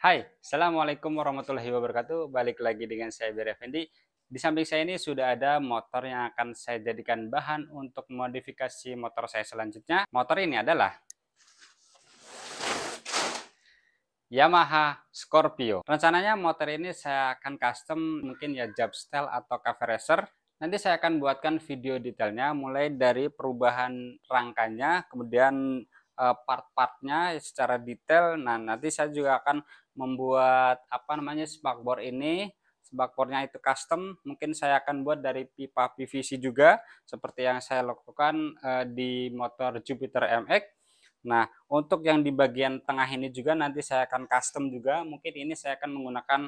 Hai, Assalamualaikum warahmatullahi wabarakatuh. Balik lagi dengan saya Beri Effendi. Di samping saya ini sudah ada motor yang akan saya jadikan bahan untuk modifikasi motor saya selanjutnya. Motor ini adalah Yamaha Scorpio. Rencananya motor ini saya akan custom mungkin ya job style atau cover racer. Nanti saya akan buatkan video detailnya mulai dari perubahan rangkanya, kemudian eh, part-partnya secara detail. Nah, nanti saya juga akan membuat apa namanya spakbor ini spakbornya itu custom mungkin saya akan buat dari pipa PVC juga seperti yang saya lakukan uh, di motor Jupiter MX nah untuk yang di bagian tengah ini juga nanti saya akan custom juga mungkin ini saya akan menggunakan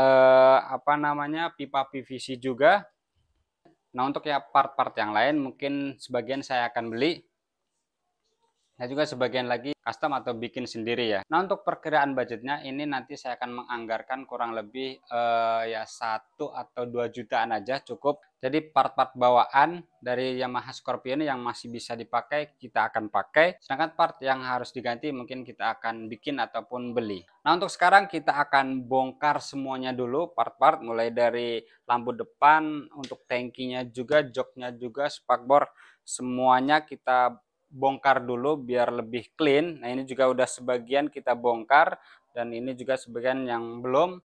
uh, apa namanya pipa PVC juga nah untuk ya part-part yang lain mungkin sebagian saya akan beli Nah juga sebagian lagi custom atau bikin sendiri ya. Nah untuk perkiraan budgetnya ini nanti saya akan menganggarkan kurang lebih uh, ya satu atau dua jutaan aja cukup. Jadi part-part bawaan dari Yamaha Scorpion yang masih bisa dipakai kita akan pakai. Sedangkan part yang harus diganti mungkin kita akan bikin ataupun beli. Nah untuk sekarang kita akan bongkar semuanya dulu part-part mulai dari lampu depan untuk tankinya juga, joknya juga, spakbor semuanya kita bongkar dulu biar lebih clean. Nah, ini juga udah sebagian kita bongkar dan ini juga sebagian yang belum.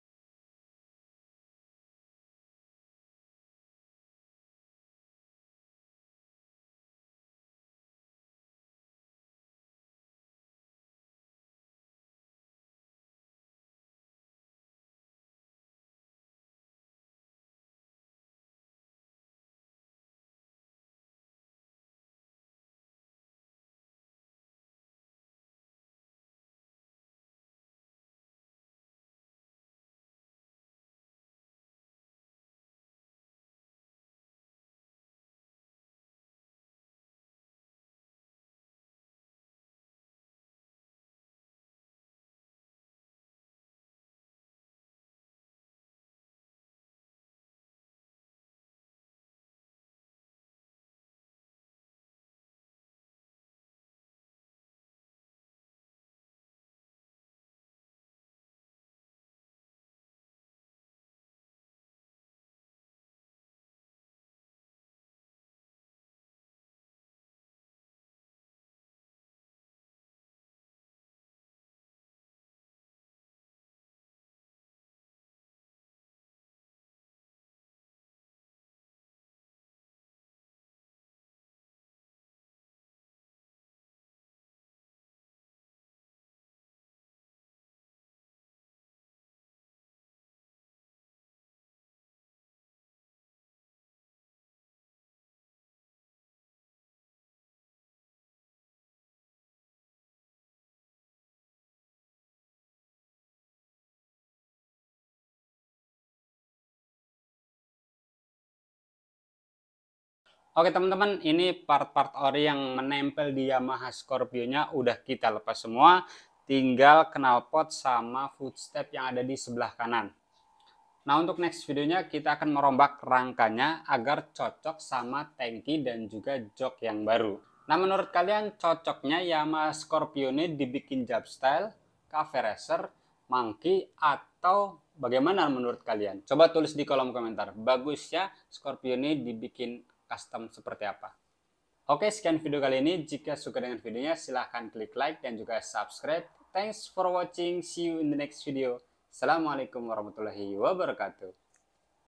Oke teman-teman, ini part-part ori yang menempel di Yamaha Scorpio-nya udah kita lepas semua. Tinggal knalpot sama footstep yang ada di sebelah kanan. Nah untuk next videonya kita akan merombak rangkanya agar cocok sama tangki dan juga jok yang baru. Nah menurut kalian cocoknya Yamaha Scorpio ini dibikin job style, cafe racer, monkey, atau bagaimana menurut kalian? Coba tulis di kolom komentar. Bagusnya Scorpio ini dibikin custom seperti apa. Oke, sekian video kali ini. Jika suka dengan videonya, silahkan klik like dan juga subscribe. Thanks for watching. See you in the next video. Assalamualaikum warahmatullahi wabarakatuh.